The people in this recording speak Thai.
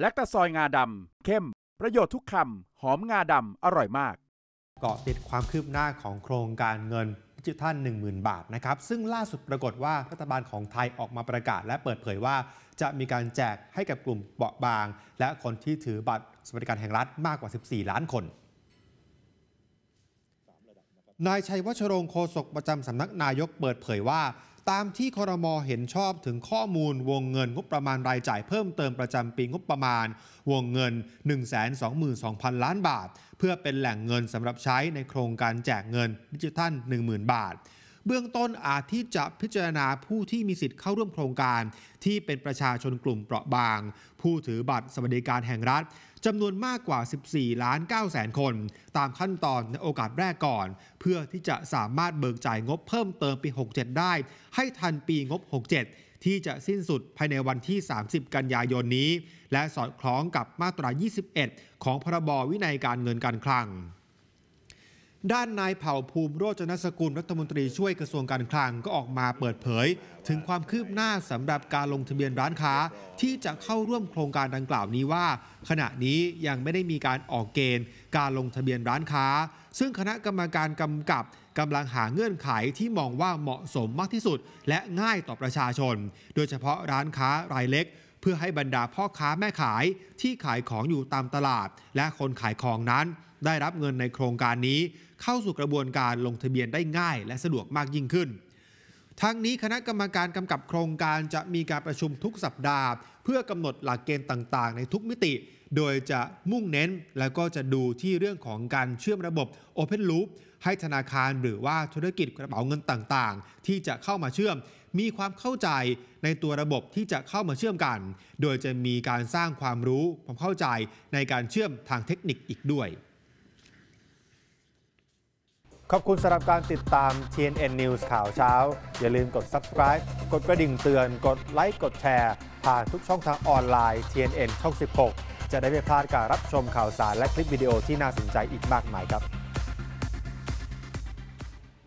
และตะซอยงาดำเข้ม ประโยชน์ทุกคำหอมงาดำอร่อยมาก เกาะติดความคืบหน้าของโครงการเงินดิจิทัล10,000 บาทนะครับ ซึ่งล่าสุดปรากฏว่ารัฐบาลของไทยออกมาประกาศ และเปิดเผยว่าจะมีการแจกให้กับกลุ่มเบาบาง และคนที่ถือบัตรสวัสดิการแห่งรัฐมากกว่า 14 ล้านคน นายชัยวัชรงโฆษกประจำสำนักนายกเปิดเผยว่าตามที่คอรมอเห็นชอบถึงข้อมูลวงเงินงบประมาณรายจ่ายเพิ่มเติมประจำปีงบประมาณวงเงิน 122,000 ล้านบาท เพื่อเป็นแหล่งเงินสำหรับใช้ในโครงการแจกเงินดิจิทัล 10,000 บาทเบื้องต้นอาจที่จะพิจารณาผู้ที่มีสิทธิ์เข้าร่วมโครงการ ที่เป็นประชาชนกลุ่มเปราะบาง ผู้ถือบัตรสวัสดิการแห่งรัฐจำนวนมากกว่า 14 ล้าน 9 แสนคน ตามขั้นตอนในโอกาสแรกก่อน เพื่อที่จะสามารถเบิกจ่ายงบเพิ่มเติมปี 67 ได้ ให้ทันปีงบ 67 ที่จะสิ้นสุดภายในวันที่ 30 กันยายนนี้ และสอดคล้องกับมาตรา 21 ของพรบวินัยการเงินการคลังด้านนายเผ่าภูมิโรจนสกุลรัฐมนตรีช่วยกระทรวงการคลังก็ออกมาเปิดเผย ถึงความคืบหน้าสำหรับการลงทะเบียนร้านค้าที่จะเข้าร่วมโครงการดังกล่าวนี้ว่า ขณะนี้ยังไม่ได้มีการออกเกณฑ์ การลงทะเบียนร้านค้า ซึ่งคณะกรรมการกำกับกำลังหาเงื่อนไขที่มองว่าเหมาะสมมากที่สุด และง่ายต่อประชาชน โดยเฉพาะร้านค้ารายเล็กเพื่อให้บรรดาพ่อค้าแม่ขายที่ขายของอยู่ตามตลาด และคนขายของนั้น ได้รับเงินในโครงการนี้ เข้าสู่กระบวนการลงทะเบียนได้ง่าย และสะดวกมากยิ่งขึ้น ทั้งนี้คณะกรรมการกำกับโครงการจะมีการประชุมทุกสัปดาห์ เพื่อกำหนดหลักเกณฑ์ต่างๆ ในทุกมิติโดยจะมุ่งเน้นแล้วก็จะดูที่เรื่องของการเชื่อมระบบ Open Loop ให้ธนาคารหรือว่าธุรกิจกระเป๋าเงินต่าง ๆ ที่จะเข้ามาเชื่อม มีความเข้าใจในตัวระบบที่จะเข้ามาเชื่อมกัน โดยจะมีการสร้างความรู้ความเข้าใจในการเชื่อมทางเทคนิคอีกด้วยขอบคุณสำหรับการติดตาม TNN News ข่าวเช้า อย่าลืมกด subscribe กดกระดิ่งเตือนกดไลค์กดแชร์ผ่านทุกช่องทางออนไลน์ TNN ช่อง 16จะได้ไม่พลาดการรับชมข่าวสารและคลิปวิดีโอที่น่าสนใจอีกมากมายครับ